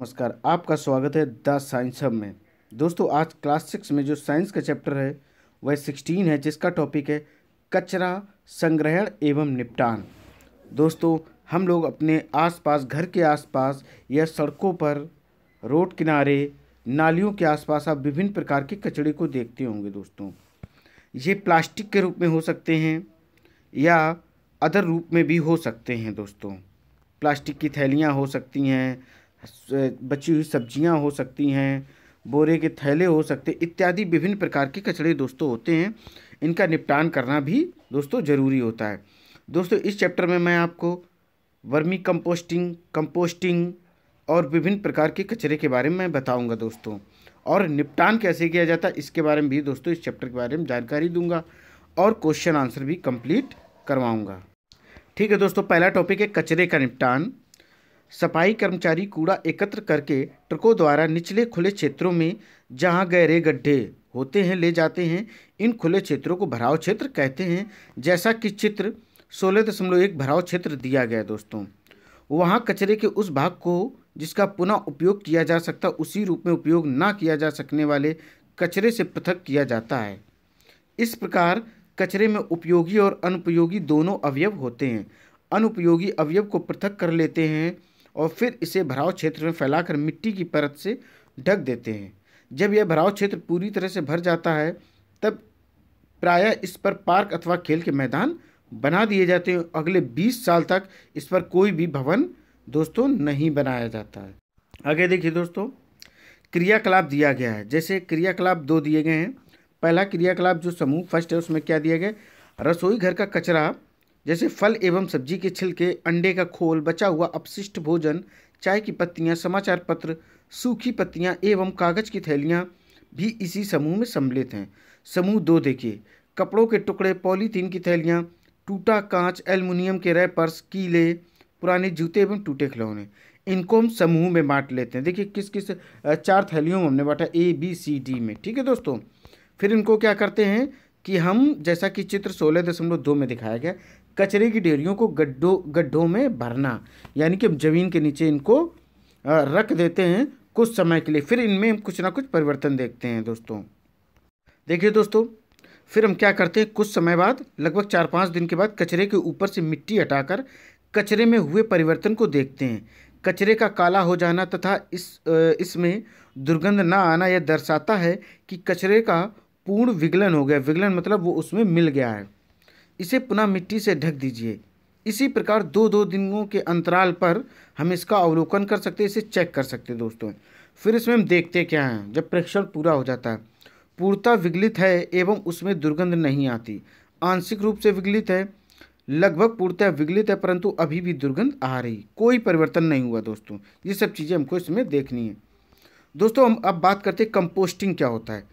नमस्कार आपका स्वागत है द साइंस हब में दोस्तों आज क्लास सिक्स में जो साइंस का चैप्टर है वह सिक्सटीन है जिसका टॉपिक है कचरा संग्रहण एवं निपटान दोस्तों हम लोग अपने आसपास घर के आसपास या सड़कों पर रोड किनारे नालियों के आसपास आप विभिन्न प्रकार के कचड़े को देखते होंगे दोस्तों ये प्लास्टिक के रूप में हो सकते हैं या अदर रूप में भी हो सकते हैं दोस्तों प्लास्टिक की थैलियाँ हो सकती हैं बची हुई सब्जियां हो सकती हैं बोरे के थैले हो सकते इत्यादि विभिन्न प्रकार के कचड़े दोस्तों होते हैं इनका निपटान करना भी दोस्तों ज़रूरी होता है दोस्तों इस चैप्टर में मैं आपको वर्मी कंपोस्टिंग कंपोस्टिंग और विभिन्न प्रकार के कचरे के बारे में बताऊंगा दोस्तों और निपटान कैसे किया जाता है इसके बारे में भी दोस्तों इस चैप्टर के बारे में जानकारी दूंगा और क्वेश्चन आंसर भी कंप्लीट करवाऊंगा ठीक है दोस्तों पहला टॉपिक है कचरे का निपटान सफाई कर्मचारी कूड़ा एकत्र करके ट्रकों द्वारा निचले खुले क्षेत्रों में जहां गहरे गड्ढे होते हैं ले जाते हैं इन खुले क्षेत्रों को भराव क्षेत्र कहते हैं जैसा कि चित्र सोलह दशमलव एक भराव क्षेत्र दिया गया दोस्तों वहाँ कचरे के उस भाग को जिसका पुनः उपयोग किया जा सकता उसी रूप में उपयोग ना किया जा सकने वाले कचरे से पृथक किया जाता है इस प्रकार कचरे में उपयोगी और अनुपयोगी दोनों अवयव होते हैं अनुपयोगी अवयव को पृथक कर लेते हैं और फिर इसे भराव क्षेत्र में फैलाकर मिट्टी की परत से ढक देते हैं जब यह भराव क्षेत्र पूरी तरह से भर जाता है तब प्रायः इस पर पार्क अथवा खेल के मैदान बना दिए जाते हैं अगले 20 साल तक इस पर कोई भी भवन दोस्तों नहीं बनाया जाता है आगे देखिए दोस्तों क्रियाकलाप दिया गया है जैसे क्रियाकलाप दो दिए गए हैं पहला क्रियाकलाप जो समूह फर्स्ट है उसमें क्या दिया गया रसोई घर का कचरा जैसे फल एवं सब्जी के छिलके अंडे का खोल बचा हुआ अपशिष्ट भोजन चाय की पत्तियां समाचार पत्र सूखी पत्तियां एवं कागज की थैलियां भी इसी समूह में सम्मिलित हैं समूह दो देखिए कपड़ों के टुकड़े पॉलीथीन की थैलियां टूटा कांच एल्युमिनियम के रैपर्स कीले पुराने जूते एवं टूटे खिलौने इनको हम समूह में बांट लेते हैं देखिए किस किस चार थैलियों में हमने बांटा ए बी सी डी में ठीक है दोस्तों फिर इनको क्या करते हैं कि हम जैसा कि चित्र सोलह दशमलव दो में दिखाया गया कचरे की ढेरियों को गड्ढों गड्ढों में भरना यानी कि हम ज़मीन के नीचे इनको रख देते हैं कुछ समय के लिए फिर इनमें हम कुछ ना कुछ परिवर्तन देखते हैं दोस्तों देखिए दोस्तों फिर हम क्या करते हैं कुछ समय बाद लगभग चार पाँच दिन के बाद कचरे के ऊपर से मिट्टी हटाकर कचरे में हुए परिवर्तन को देखते हैं कचरे का काला हो जाना तथा इस इसमें दुर्गंध ना आना यह दर्शाता है कि कचरे का पूर्ण विगलन हो गया विगलन मतलब वो उसमें मिल गया है इसे पुनः मिट्टी से ढक दीजिए इसी प्रकार दो दो दिनों के अंतराल पर हम इसका अवलोकन कर सकते इसे चेक कर सकते दोस्तों फिर इसमें हम देखते क्या हैं जब प्रेक्षण पूरा हो जाता है पूर्णता विगलित है एवं उसमें दुर्गंध नहीं आती आंशिक रूप से विगलित है लगभग पूर्णतः विगलित है परंतु अभी भी दुर्गंध आ रही कोई परिवर्तन नहीं हुआ दोस्तों ये सब चीज़ें हमको इसमें देखनी है दोस्तों हम अब बात करते हैं कंपोस्टिंग क्या होता है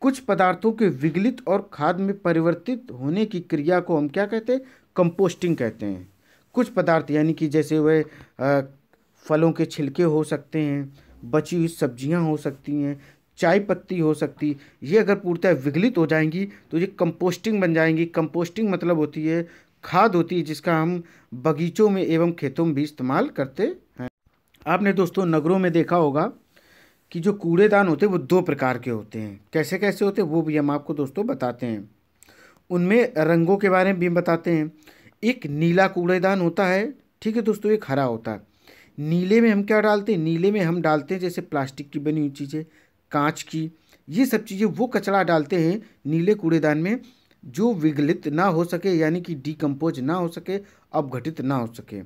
कुछ पदार्थों के विगलित और खाद में परिवर्तित होने की क्रिया को हम क्या कहते हैं कंपोस्टिंग कहते हैं कुछ पदार्थ यानी कि जैसे वह फलों के छिलके हो सकते हैं बची हुई सब्जियां हो सकती हैं चाय पत्ती हो सकती ये अगर पूर्णतः विगलित हो जाएंगी तो ये कंपोस्टिंग बन जाएंगी कंपोस्टिंग मतलब होती है खाद होती है जिसका हम बगीचों में एवं खेतों में भी इस्तेमाल करते हैं आपने दोस्तों नगरों में देखा होगा कि जो कूड़ेदान होते हैं वो दो प्रकार के होते हैं कैसे कैसे होते हैं वो भी हम आपको दोस्तों बताते हैं उनमें रंगों के बारे में भी हम बताते हैं एक नीला कूड़ेदान होता है ठीक है दोस्तों एक हरा होता है नीले में हम क्या डालते हैं नीले में हम डालते हैं जैसे प्लास्टिक की बनी हुई चीज़ें कांच की ये सब चीज़ें वो कचरा डालते हैं नीले कूड़ेदान में जो विगलित ना हो सके यानी कि डिकम्पोज ना हो सके अपघटित ना हो सके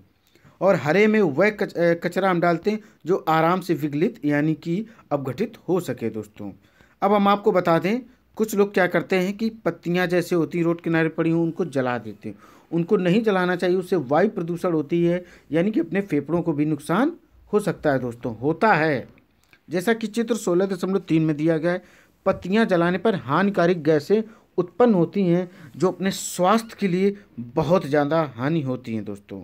और हरे में वह कच, कचरा हम डालते हैं जो आराम से विगलित यानी कि अपघटित हो सके दोस्तों अब हम आपको बता दें कुछ लोग क्या करते हैं कि पत्तियां जैसे होती रोड किनारे पड़ी हों उनको जला देते हैं उनको नहीं जलाना चाहिए उससे वायु प्रदूषण होती है यानी कि अपने फेफड़ों को भी नुकसान हो सकता है दोस्तों होता है जैसा कि चित्र सोलह दशमलव तीन में दिया गया है पत्तियाँ जलाने पर हानिकारक गैसें उत्पन्न होती हैं जो अपने स्वास्थ्य के लिए बहुत ज़्यादा हानि होती हैं दोस्तों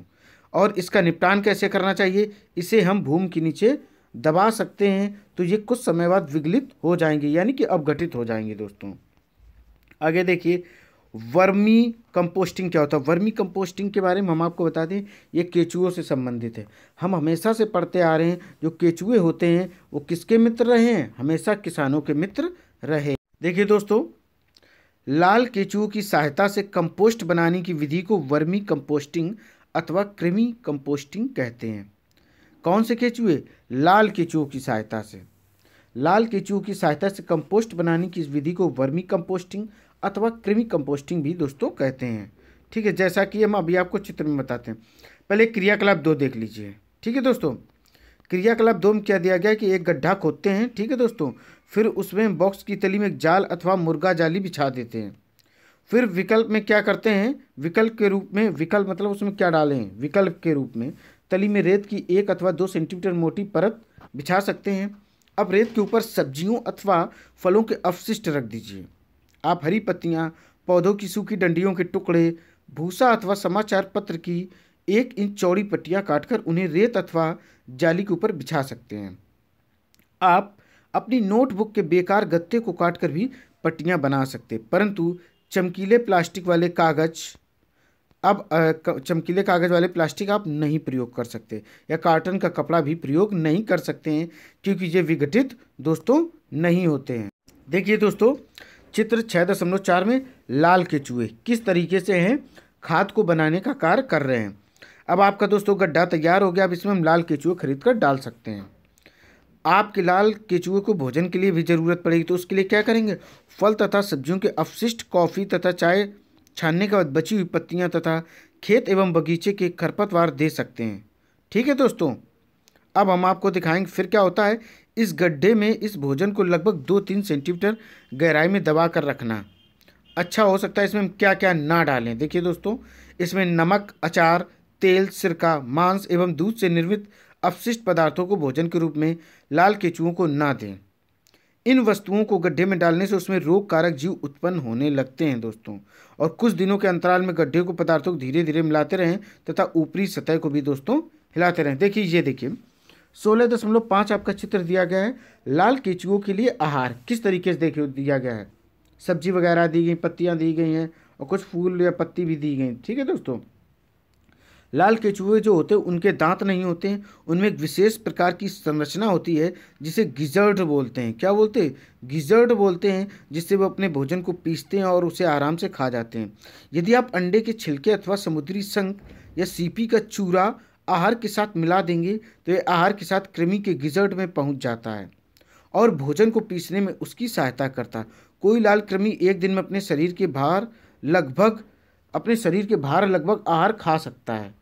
और इसका निपटान कैसे करना चाहिए इसे हम भूमि के नीचे दबा सकते हैं तो ये कुछ समय बाद विगलित हो जाएंगे यानी कि अवगठित हो जाएंगे दोस्तों आगे देखिए वर्मी कंपोस्टिंग क्या होता है वर्मी कंपोस्टिंग के बारे में हम आपको बता दें ये केचुओं से संबंधित है हम हमेशा से पढ़ते आ रहे हैं जो केचुए होते हैं वो किसके मित्र रहे हैं हमेशा किसानों के मित्र रहे देखिए दोस्तों लाल केचुओं की सहायता से कंपोस्ट बनाने की विधि को वर्मी कंपोस्टिंग अथवा कृमि कंपोस्टिंग कहते हैं कौन से केचुए लाल केचुओं की सहायता से लाल केचुओं की सहायता से कंपोस्ट बनाने की इस विधि को वर्मी कंपोस्टिंग अथवा कृमि कंपोस्टिंग भी दोस्तों कहते हैं ठीक है जैसा कि हम अभी आपको चित्र में बताते हैं पहले क्रियाकलाप दो देख लीजिए ठीक है दोस्तों क्रियाकलाप दो में क्या दिया गया कि एक गड्ढा खोदते हैं ठीक है दोस्तों फिर उसमें बॉक्स की तली में एक जाल अथवा मुर्गा जाली बिछा देते हैं फिर विकल्प में क्या करते हैं विकल्प के रूप में विकल्प मतलब उसमें क्या डालें विकल्प के रूप में तली में रेत की एक अथवा दो सेंटीमीटर मोटी परत बिछा सकते हैं अब रेत के ऊपर सब्जियों अथवा फलों के अवशिष्ट रख दीजिए आप हरी पत्तियाँ पौधों की सूखी डंडियों के टुकड़े भूसा अथवा समाचार पत्र की एक इंच चौड़ी पट्टियाँ काटकर उन्हें रेत अथवा जाली के ऊपर बिछा सकते हैं आप अपनी नोटबुक के बेकार गत्ते को काटकर भी पट्टियाँ बना सकते परंतु चमकीले प्लास्टिक वाले कागज़ अब चमकीले कागज़ वाले प्लास्टिक आप नहीं प्रयोग कर सकते या कार्टन का कपड़ा भी प्रयोग नहीं कर सकते हैं क्योंकि ये विघटित दोस्तों नहीं होते हैं देखिए दोस्तों चित्र छः दशमलव चार में लाल के चूहे किस तरीके से हैं खाद को बनाने का कार्य कर रहे हैं अब आपका दोस्तों गड्ढा तैयार हो गया अब इसमें हम लाल केचुए खरीद कर डाल सकते हैं आपके लाल केचुए को भोजन के लिए भी ज़रूरत पड़ेगी तो उसके लिए क्या करेंगे फल तथा सब्जियों के अवशिष्ट कॉफ़ी तथा चाय छानने के बाद बची हुई पत्तियाँ तथा खेत एवं बगीचे के खरपतवार दे सकते हैं ठीक है दोस्तों अब हम आपको दिखाएंगे फिर क्या होता है इस गड्ढे में इस भोजन को लगभग दो तीन सेंटीमीटर गहराई में दबा कर रखना अच्छा हो सकता है इसमें हम क्या क्या ना डालें देखिए दोस्तों इसमें नमक अचार तेल सिरका मांस एवं दूध से निर्मित अपशिष्ट पदार्थों को भोजन के रूप में लाल केचुओं को ना दें इन वस्तुओं को गड्ढे में डालने से उसमें रोग कारक जीव उत्पन्न होने लगते हैं दोस्तों और कुछ दिनों के अंतराल में गड्ढे को पदार्थों को धीरे धीरे मिलाते रहें तथा ऊपरी सतह को भी दोस्तों हिलाते रहें देखिए ये देखिए सोलह दशमलव पाँच आपका चित्र दिया गया है लाल केचुओं के लिए आहार किस तरीके से देखिए दिया गया है सब्जी वगैरह दी गई पत्तियाँ दी गई हैं और कुछ फूल या पत्ती भी दी गई ठीक है दोस्तों लाल केचुए जो होते हैं उनके दांत नहीं होते हैं उनमें एक विशेष प्रकार की संरचना होती है जिसे गिजर्ड बोलते हैं क्या बोलते हैं गिजर्ड बोलते हैं जिससे वो अपने भोजन को पीसते हैं और उसे आराम से खा जाते हैं यदि आप अंडे के छिलके अथवा समुद्री संक या सीपी का चूरा आहार के साथ मिला देंगे तो यह आहार के साथ कृमि के गिजर्ड में पहुँच जाता है और भोजन को पीसने में उसकी सहायता करता कोई लाल कृमि एक दिन में अपने शरीर के भार लगभग अपने शरीर के बाहर लगभग आहार खा सकता है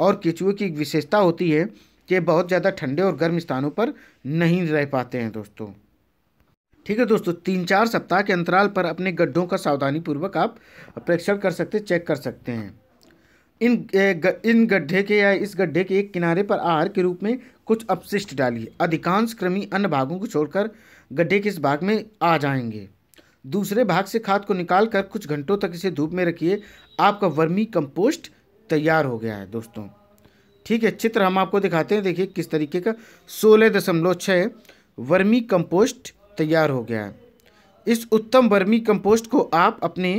और केचुए की एक विशेषता होती है कि बहुत ज़्यादा ठंडे और गर्म स्थानों पर नहीं रह पाते हैं दोस्तों ठीक है दोस्तों तीन चार सप्ताह के अंतराल पर अपने गड्ढों का सावधानीपूर्वक आप प्रेक्षण कर सकते चेक कर सकते हैं इन ग, इन गड्ढे के या इस गड्ढे के एक किनारे पर आहार के रूप में कुछ अपशिष्ट डालिए अधिकांश कृमि अन्य भागों को छोड़कर गड्ढे के इस भाग में आ जाएंगे दूसरे भाग से खाद को निकाल कर कुछ घंटों तक इसे धूप में रखिए आपका वर्मी कंपोस्ट तैयार हो गया है दोस्तों ठीक है चित्र हम आपको दिखाते हैं देखिए किस तरीके का सोलह दशमलव छः वर्मी कंपोस्ट तैयार हो गया है इस उत्तम वर्मी कंपोस्ट को आप अपने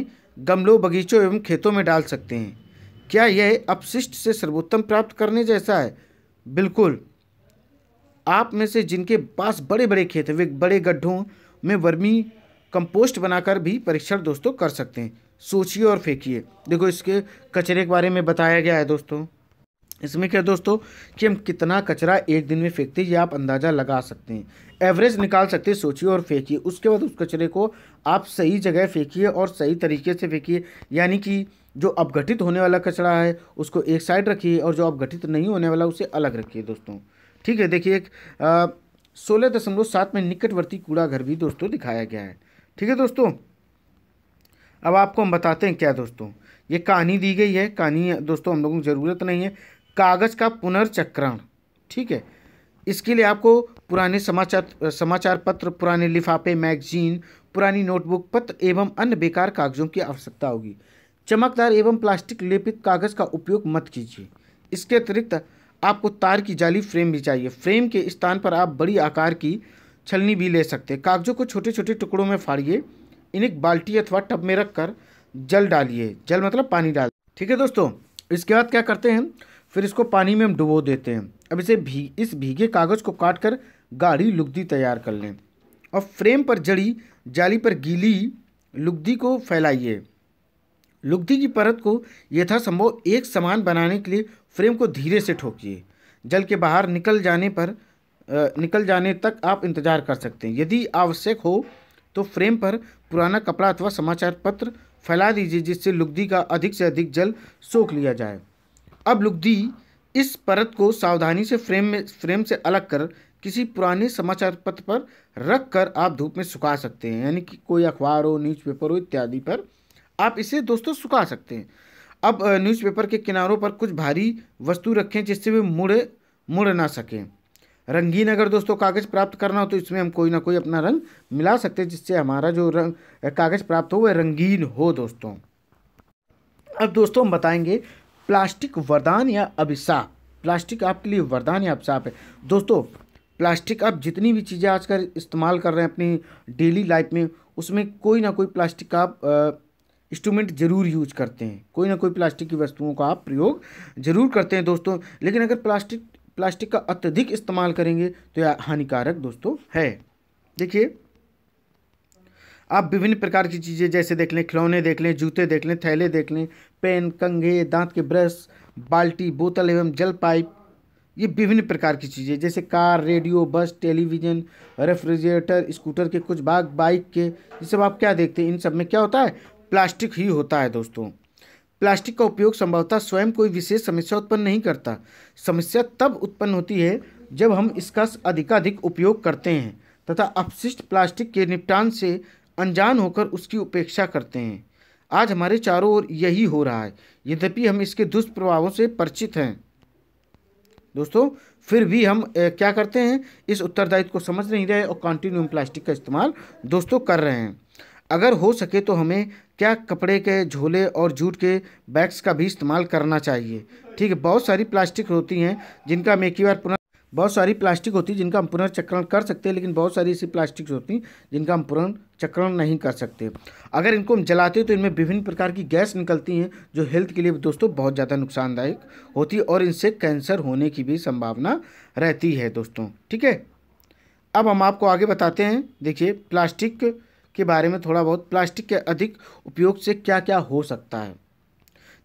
गमलों बगीचों एवं खेतों में डाल सकते हैं क्या यह अपशिष्ट से सर्वोत्तम प्राप्त करने जैसा है बिल्कुल आप में से जिनके पास बड़े बड़े खेत हैं वे बड़े गड्ढों में वर्मी कंपोस्ट बनाकर भी परीक्षण दोस्तों कर सकते हैं सोचिए और फेंकिए देखो इसके कचरे के बारे में बताया गया है दोस्तों इसमें क्या दोस्तों कि हम कितना कचरा एक दिन में फेंकते हैं ये आप अंदाज़ा लगा सकते हैं एवरेज निकाल सकते हैं सोचिए और फेंकिए उसके बाद उस कचरे को आप सही जगह फेंकिए और सही तरीके से फेंकिए यानी कि जो अपघटित होने वाला कचरा है उसको एक साइड रखिए और जो अपघटित नहीं होने वाला उसे अलग रखिए दोस्तों ठीक है देखिए एक सोलह दशमलव सात में निकटवर्ती कूड़ा घर भी दोस्तों दिखाया गया है ठीक है दोस्तों अब आपको हम बताते हैं क्या दोस्तों ये कहानी दी गई है कहानी दोस्तों हम लोगों को ज़रूरत नहीं है कागज़ का पुनर्चक्रण ठीक है इसके लिए आपको पुराने समाचार समाचार पत्र पुराने लिफाफे मैगजीन पुरानी नोटबुक पत्र एवं अन्य बेकार कागज़ों की आवश्यकता होगी चमकदार एवं प्लास्टिक लेपित कागज़ का उपयोग मत कीजिए इसके अतिरिक्त आपको तार की जाली फ्रेम भी चाहिए फ्रेम के स्थान पर आप बड़ी आकार की छलनी भी ले सकते हैं कागजों को छोटे छोटे टुकड़ों में फाड़िए इन्हें एक बाल्टी अथवा टब में रख कर जल डालिए जल मतलब पानी डाल ठीक है दोस्तों इसके बाद क्या करते हैं फिर इसको पानी में हम डुबो देते हैं अब इसे भी इस भीगे कागज़ को काट कर गाढ़ी लुगदी तैयार कर लें और फ्रेम पर जड़ी जाली पर गीली लुगदी को फैलाइए लुगदी की परत को यथासंभव एक समान बनाने के लिए फ्रेम को धीरे से ठोकिए जल के बाहर निकल जाने पर निकल जाने तक आप इंतज़ार कर सकते हैं यदि आवश्यक हो तो फ्रेम पर पुराना कपड़ा अथवा समाचार पत्र फैला दीजिए जिससे लुगदी का अधिक से अधिक जल सोख लिया जाए अब लुगदी इस परत को सावधानी से फ्रेम में फ्रेम से अलग कर किसी पुराने समाचार पत्र पर रख कर आप धूप में सुखा सकते हैं यानी कि कोई अखबार हो न्यूज़पेपर हो इत्यादि पर आप इसे दोस्तों सुखा सकते हैं अब न्यूज़पेपर के किनारों पर कुछ भारी वस्तु रखें जिससे वे मुड़े मुड़ ना सकें रंगीन अगर दोस्तों कागज़ प्राप्त करना हो तो इसमें हम कोई ना कोई अपना रंग मिला सकते हैं जिससे हमारा जो रंग कागज़ प्राप्त हो वह रंगीन हो दोस्तों अब दोस्तों हम बताएंगे प्लास्टिक वरदान या अभिशाप प्लास्टिक आपके लिए वरदान या अभिशाप है दोस्तों प्लास्टिक आप जितनी भी चीज़ें आजकल इस्तेमाल कर रहे हैं अपनी डेली लाइफ में उसमें कोई ना कोई प्लास्टिक का आप इंस्ट्रूमेंट ज़रूर यूज करते हैं कोई ना कोई प्लास्टिक की वस्तुओं का आप प्रयोग ज़रूर करते हैं दोस्तों लेकिन अगर प्लास्टिक प्लास्टिक का अत्यधिक इस्तेमाल करेंगे तो यह हानिकारक दोस्तों है देखिए आप विभिन्न प्रकार की चीज़ें जैसे देख लें खिलौने देख लें जूते देख लें थैले देख लें पेन कंघे दांत के ब्रश बाल्टी बोतल एवं जल पाइप ये विभिन्न प्रकार की चीज़ें जैसे car radio bus television refrigerator scooter के कुछ भाग बाइक के ये सब आप क्या देखते हैं इन सब में क्या होता है प्लास्टिक ही होता है दोस्तों प्लास्टिक का उपयोग संभवतः स्वयं कोई विशेष समस्या उत्पन्न नहीं करता समस्या तब उत्पन्न होती है जब हम इसका अधिकाधिक उपयोग करते हैं तथा अपशिष्ट प्लास्टिक के निपटान से अनजान होकर उसकी उपेक्षा करते हैं आज हमारे चारों ओर यही हो रहा है यद्यपि हम इसके दुष्प्रभावों से परिचित हैं दोस्तों फिर भी हम ए, क्या करते हैं इस उत्तरदायित्व को समझ नहीं रहे और कंटिन्यू प्लास्टिक का इस्तेमाल दोस्तों कर रहे हैं अगर हो सके तो हमें क्या कपड़े के झोले और जूट के बैग्स का भी इस्तेमाल करना चाहिए ठीक है बहुत सारी प्लास्टिक होती हैं जिनका हम एक ही बार पुनः बहुत सारी प्लास्टिक होती है जिनका हम पुनर्चक्रण कर सकते हैं लेकिन बहुत सारी ऐसी प्लास्टिक्स होती हैं जिनका हम पुनर्चक्रण नहीं कर सकते अगर इनको हम जलाते हैं तो इनमें विभिन्न प्रकार की गैस निकलती हैं जो हेल्थ के लिए दोस्तों बहुत ज़्यादा नुकसानदायक होती है और इनसे कैंसर होने की भी संभावना रहती है दोस्तों ठीक है अब हम आपको आगे बताते हैं देखिए प्लास्टिक के बारे में थोड़ा बहुत प्लास्टिक के अधिक उपयोग से क्या क्या हो सकता है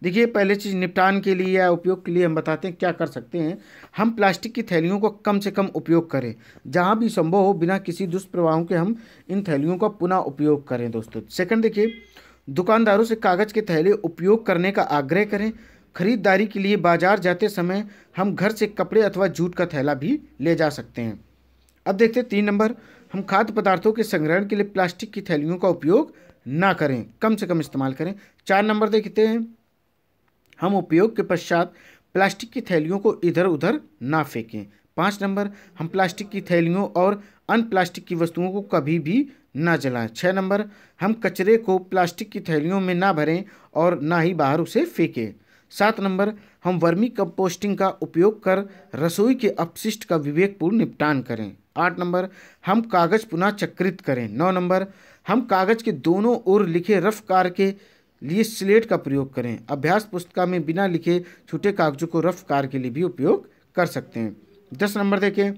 देखिए पहले चीज़ निपटान के लिए या उपयोग के लिए हम बताते हैं क्या कर सकते हैं हम प्लास्टिक की थैलियों को कम से कम उपयोग करें जहाँ भी संभव हो बिना किसी दुष्प्रभाव के हम इन थैलियों का पुनः उपयोग करें दोस्तों सेकंड देखिए दुकानदारों से कागज़ के थैले उपयोग करने का आग्रह करें खरीदारी के लिए बाजार जाते समय हम घर से कपड़े अथवा जूट का थैला भी ले जा सकते हैं अब देखते हैं तीन नंबर हम खाद्य पदार्थों के संग्रहण के लिए प्लास्टिक की थैलियों का उपयोग ना करें कम से कम इस्तेमाल करें चार नंबर देखते हैं हम उपयोग के पश्चात प्लास्टिक की थैलियों को इधर उधर ना फेंकें पाँच नंबर हम प्लास्टिक की थैलियों और अन प्लास्टिक की वस्तुओं को कभी भी ना जलाएं छः नंबर हम कचरे को प्लास्टिक की थैलियों में ना भरें और ना ही बाहर उसे फेंकें सात नंबर हम वर्मी कंपोस्टिंग का उपयोग कर रसोई के अपशिष्ट का विवेकपूर्ण निपटान करें आठ नंबर हम कागज़ पुनः चक्रित करें नौ नंबर हम कागज़ के दोनों ओर लिखे रफ कार के लिए स्लेट का प्रयोग करें अभ्यास पुस्तिका में बिना लिखे छोटे कागजों को रफ कार के लिए भी उपयोग कर सकते हैं दस नंबर देखें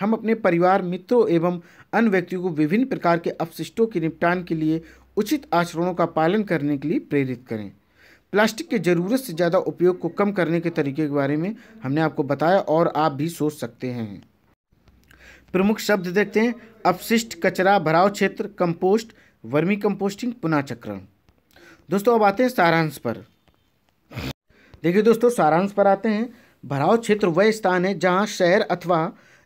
हम अपने परिवार मित्रों एवं अन्य व्यक्तियों को विभिन्न प्रकार के अपशिष्टों के निपटान के लिए उचित आचरणों का पालन करने के लिए प्रेरित करें प्लास्टिक के ज़रूरत से ज़्यादा उपयोग को कम करने के तरीके के बारे में हमने आपको बताया और आप भी सोच सकते हैं प्रमुख शब्द देखते हैं अपशिष्ट कचरा भराव क्षेत्र कंपोस्ट वर्मी कंपोस्टिंग पुनः चक्रण दोस्तों अब आते हैं सारांश पर देखिए दोस्तों सारांश पर आते हैं भराव क्षेत्र वह स्थान है जहां शहर अथवा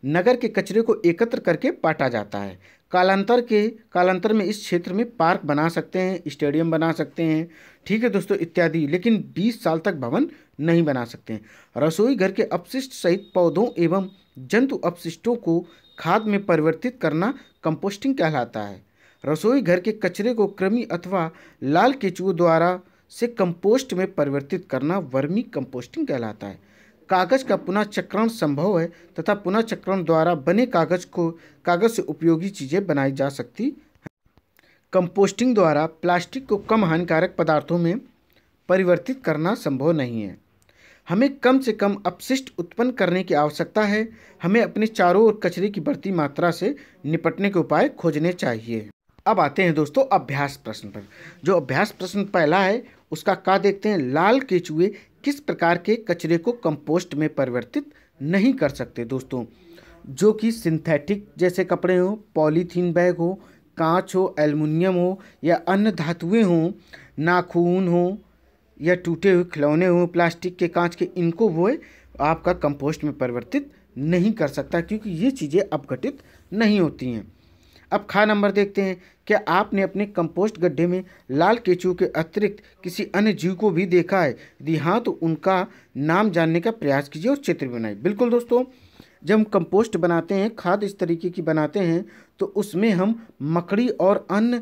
नगर के कचरे को एकत्र करके पाटा जाता है कालांतर के कालांतर में इस क्षेत्र में पार्क बना सकते हैं स्टेडियम बना सकते हैं ठीक है दोस्तों इत्यादि लेकिन 20 साल तक भवन नहीं बना सकते हैं रसोई घर के अपशिष्ट सहित पौधों एवं जंतु अपशिष्टों को खाद में परिवर्तित करना कंपोस्टिंग कहलाता है रसोई घर के कचरे को कृमि अथवा लाल केचुओं द्वारा से कंपोस्ट में परिवर्तित करना वर्मी कंपोस्टिंग कहलाता है कागज का पुनः चक्रण संभव है तथा पुनः चक्रण द्वारा बने कागज को कागज से उपयोगी चीज़ें बनाई जा सकती हैं कंपोस्टिंग द्वारा प्लास्टिक को कम हानिकारक पदार्थों में परिवर्तित करना संभव नहीं है हमें कम से कम अपशिष्ट उत्पन्न करने की आवश्यकता है हमें अपने चारों ओर कचरे की बढ़ती मात्रा से निपटने के उपाय खोजने चाहिए अब आते हैं दोस्तों अभ्यास प्रश्न पर जो अभ्यास प्रश्न पहला है उसका का देखते हैं लाल केचुए किस प्रकार के कचरे को कंपोस्ट में परिवर्तित नहीं कर सकते दोस्तों जो कि सिंथेटिक जैसे कपड़े हों पॉलीथीन बैग हो कांच हो एल्युमिनियम हो या अन्य धातुएं हों नाखून हो या टूटे हुए खिलौने हों प्लास्टिक के कांच के इनको वो आपका कंपोस्ट में परिवर्तित नहीं कर सकता क्योंकि ये चीज़ें अपघटित नहीं होती हैं अब खा नंबर देखते हैं क्या आपने अपने कंपोस्ट गड्ढे में लाल केचू के अतिरिक्त किसी अन्य जीव को भी देखा है यदि हाँ तो उनका नाम जानने का प्रयास कीजिए और चित्र बनाए बिल्कुल दोस्तों जब हम कंपोस्ट बनाते हैं खाद इस तरीके की बनाते हैं तो उसमें हम मकड़ी और अन्य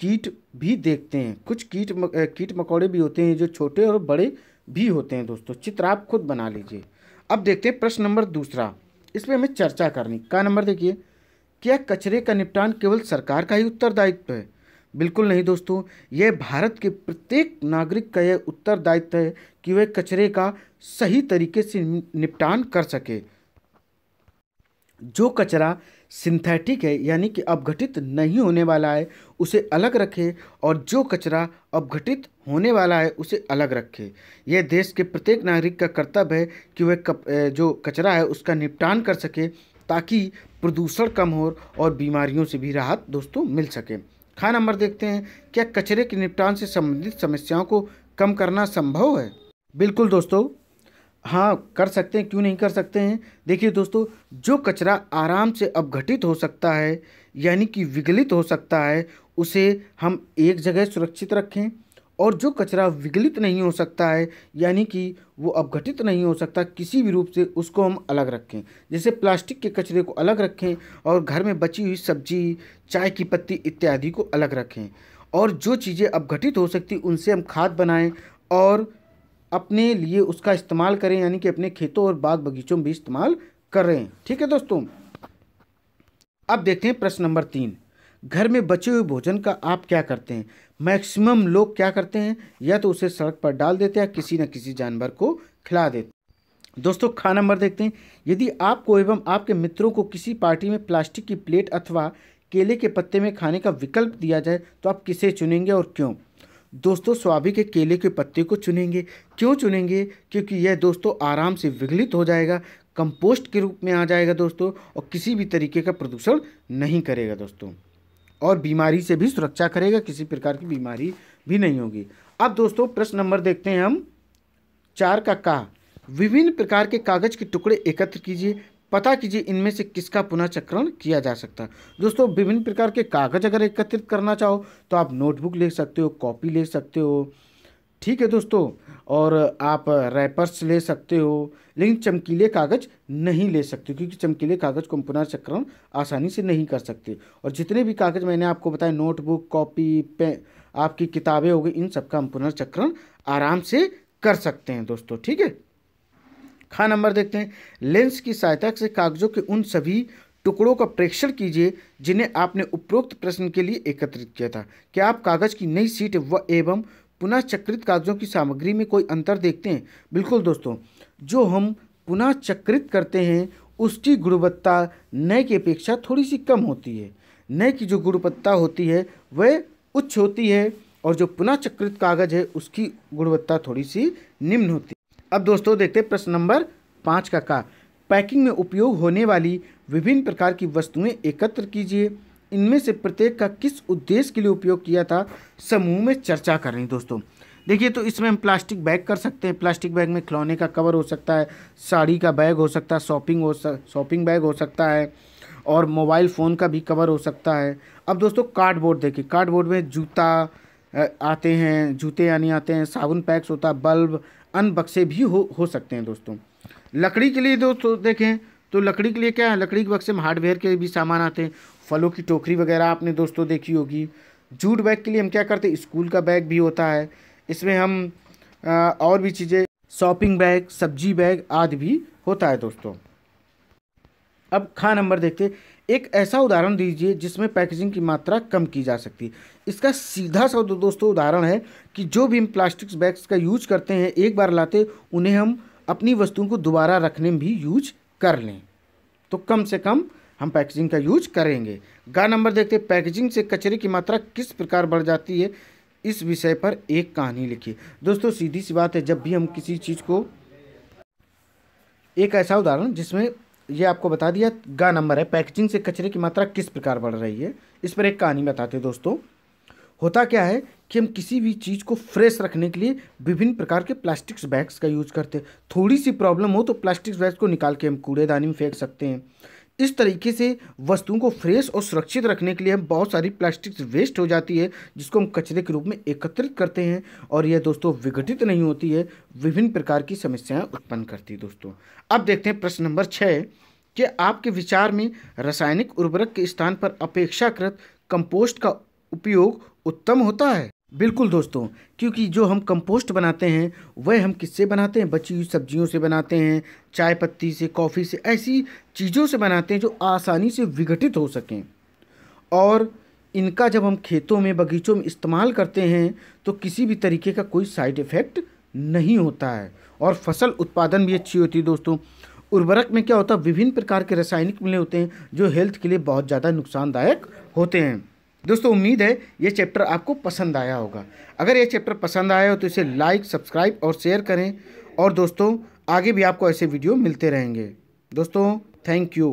कीट भी देखते हैं कुछ कीट म, कीट मकोड़े भी होते हैं जो छोटे और बड़े भी होते हैं दोस्तों चित्र आप खुद बना लीजिए अब देखते हैं प्रश्न नंबर दूसरा इसमें हमें चर्चा करनी का नंबर देखिए क्या कचरे का निपटान केवल सरकार का ही उत्तरदायित्व है बिल्कुल नहीं दोस्तों यह भारत के प्रत्येक नागरिक का यह उत्तरदायित्व है कि वह कचरे का सही तरीके से निपटान कर सके जो कचरा सिंथेटिक है यानी कि अपघटित नहीं होने वाला है उसे अलग रखे और जो कचरा अपघटित होने वाला है उसे अलग रखे यह देश के प्रत्येक नागरिक का कर्तव्य है कि वह जो कचरा है उसका निपटान कर सके ताकि प्रदूषण कम हो और बीमारियों से भी राहत दोस्तों मिल सके खा नंबर देखते हैं क्या कचरे के निपटान से संबंधित समस्याओं को कम करना संभव है बिल्कुल दोस्तों हाँ कर सकते हैं क्यों नहीं कर सकते हैं देखिए दोस्तों जो कचरा आराम से अपघटित हो सकता है यानी कि विगलित हो सकता है उसे हम एक जगह सुरक्षित रखें और जो कचरा विगलित नहीं हो सकता है यानी कि वो अपघटित नहीं हो सकता किसी भी रूप से उसको हम अलग रखें जैसे प्लास्टिक के कचरे को अलग रखें और घर में बची हुई सब्जी चाय की पत्ती इत्यादि को अलग रखें और जो चीज़ें अपघटित हो सकती उनसे हम खाद बनाएं और अपने लिए उसका इस्तेमाल करें यानी कि अपने खेतों और बाग बगीचों में भी इस्तेमाल करें ठीक है दोस्तों अब देखते हैं प्रश्न नंबर तीन घर में बचे हुए भोजन का आप क्या करते हैं मैक्सिमम लोग क्या करते हैं या तो उसे सड़क पर डाल देते हैं या किसी न किसी जानवर को खिला देते दोस्तों खा नंबर देखते हैं यदि आपको एवं आपके मित्रों को किसी पार्टी में प्लास्टिक की प्लेट अथवा केले के पत्ते में खाने का विकल्प दिया जाए तो आप किसे चुनेंगे और क्यों दोस्तों स्वाभाविक के केले के पत्ते को चुनेंगे क्यों चुनेंगे क्योंकि यह दोस्तों आराम से विघलित हो जाएगा कंपोस्ट के रूप में आ जाएगा दोस्तों और किसी भी तरीके का प्रदूषण नहीं करेगा दोस्तों और बीमारी से भी सुरक्षा करेगा किसी प्रकार की बीमारी भी नहीं होगी अब दोस्तों प्रश्न नंबर देखते हैं हम चार का का विभिन्न प्रकार के कागज के टुकड़े एकत्र कीजिए पता कीजिए इनमें से किसका पुनः चक्रण किया जा सकता है दोस्तों विभिन्न प्रकार के कागज अगर एकत्रित करना चाहो तो आप नोटबुक ले सकते हो कॉपी ले सकते हो ठीक है दोस्तों और आप रैपर्स ले सकते हो लेकिन चमकीले कागज़ नहीं ले सकते क्योंकि चमकीले कागज़ को हम पुनर्चक्रण आसानी से नहीं कर सकते और जितने भी कागज़ मैंने आपको बताए नोटबुक कॉपी पे आपकी किताबें हो गई इन सबका हम पुनर्चक्रण आराम से कर सकते हैं दोस्तों ठीक है खा नंबर देखते हैं लेंस की सहायता से कागजों के उन सभी टुकड़ों का प्रेक्षण कीजिए जिन्हें आपने उपरोक्त प्रश्न के लिए एकत्रित किया था क्या आप कागज की नई सीट व एवं पुनः चक्रित कागजों की सामग्री में कोई अंतर देखते हैं बिल्कुल दोस्तों जो हम पुनः चक्रित करते हैं उसकी गुणवत्ता नए की अपेक्षा थोड़ी सी कम होती है नए की जो गुणवत्ता होती है वह उच्च होती है और जो पुनः चक्रित कागज है उसकी गुणवत्ता थोड़ी सी निम्न होती है अब दोस्तों देखते हैं प्रश्न नंबर पाँच का का पैकिंग में उपयोग होने वाली विभिन्न प्रकार की वस्तुएं एकत्र कीजिए इनमें से प्रत्येक का किस उद्देश्य के लिए उपयोग किया था समूह में चर्चा कर रहे हैं दोस्तों देखिए तो इसमें हम प्लास्टिक बैग कर सकते हैं प्लास्टिक बैग में खिलौने का कवर हो सकता है साड़ी का बैग हो सकता है शॉपिंग हो शॉपिंग बैग हो सकता है और मोबाइल फ़ोन का भी कवर हो सकता है अब दोस्तों कार्डबोर्ड देखिए कार्डबोर्ड में जूता आते हैं जूते यानी आते हैं साबुन पैक्स होता है बल्ब अन बक्से भी हो हो सकते हैं दोस्तों लकड़ी के लिए दोस्तों देखें तो लकड़ी के लिए क्या है लकड़ी के बक्से में हार्डवेयर के भी सामान आते हैं फलों की टोकरी वगैरह आपने दोस्तों देखी होगी जूट बैग के लिए हम क्या करते हैं स्कूल का बैग भी होता है इसमें हम और भी चीज़ें शॉपिंग बैग सब्जी बैग आदि भी होता है दोस्तों अब खा नंबर देखते एक ऐसा उदाहरण दीजिए जिसमें पैकेजिंग की मात्रा कम की जा सकती है इसका सीधा सा दो दोस्तों उदाहरण है कि जो भी हम प्लास्टिक बैग्स का यूज करते हैं एक बार लाते उन्हें हम अपनी वस्तुओं को दोबारा रखने में भी यूज कर लें तो कम से कम हम पैकेजिंग का यूज करेंगे गा नंबर देखते हैं पैकेजिंग से कचरे की मात्रा किस प्रकार बढ़ जाती है इस विषय पर एक कहानी लिखिए दोस्तों सीधी सी बात है जब भी हम किसी चीज़ को एक ऐसा उदाहरण जिसमें ये आपको बता दिया गा नंबर है पैकेजिंग से कचरे की मात्रा किस प्रकार बढ़ रही है इस पर एक कहानी बताते हैं दोस्तों होता क्या है कि हम किसी भी चीज़ को फ्रेश रखने के लिए विभिन्न प्रकार के प्लास्टिक्स बैग्स का यूज करते हैं थोड़ी सी प्रॉब्लम हो तो प्लास्टिक्स बैग्स को निकाल के हम कूड़ेदानी में फेंक सकते हैं इस तरीके से वस्तुओं को फ्रेश और सुरक्षित रखने के लिए हम बहुत सारी प्लास्टिक वेस्ट हो जाती है जिसको हम कचरे के रूप में एकत्रित करते हैं और यह दोस्तों विघटित नहीं होती है विभिन्न प्रकार की समस्याएं उत्पन्न करती है दोस्तों अब देखते हैं प्रश्न नंबर छः कि आपके विचार में रासायनिक उर्वरक के स्थान पर अपेक्षाकृत कंपोस्ट का उपयोग उत्तम होता है बिल्कुल दोस्तों क्योंकि जो हम कंपोस्ट बनाते हैं वह हम किससे बनाते हैं बची हुई सब्जियों से बनाते हैं चाय पत्ती से कॉफ़ी से ऐसी चीज़ों से बनाते हैं जो आसानी से विघटित हो सकें और इनका जब हम खेतों में बगीचों में इस्तेमाल करते हैं तो किसी भी तरीके का कोई साइड इफ़ेक्ट नहीं होता है और फसल उत्पादन भी अच्छी होती है दोस्तों उर्वरक में क्या होता है विभिन्न प्रकार के रासायनिक मिले होते हैं जो हेल्थ के लिए बहुत ज़्यादा नुकसानदायक होते हैं दोस्तों उम्मीद है ये चैप्टर आपको पसंद आया होगा अगर ये चैप्टर पसंद आया हो तो इसे लाइक सब्सक्राइब और शेयर करें और दोस्तों आगे भी आपको ऐसे वीडियो मिलते रहेंगे दोस्तों थैंक यू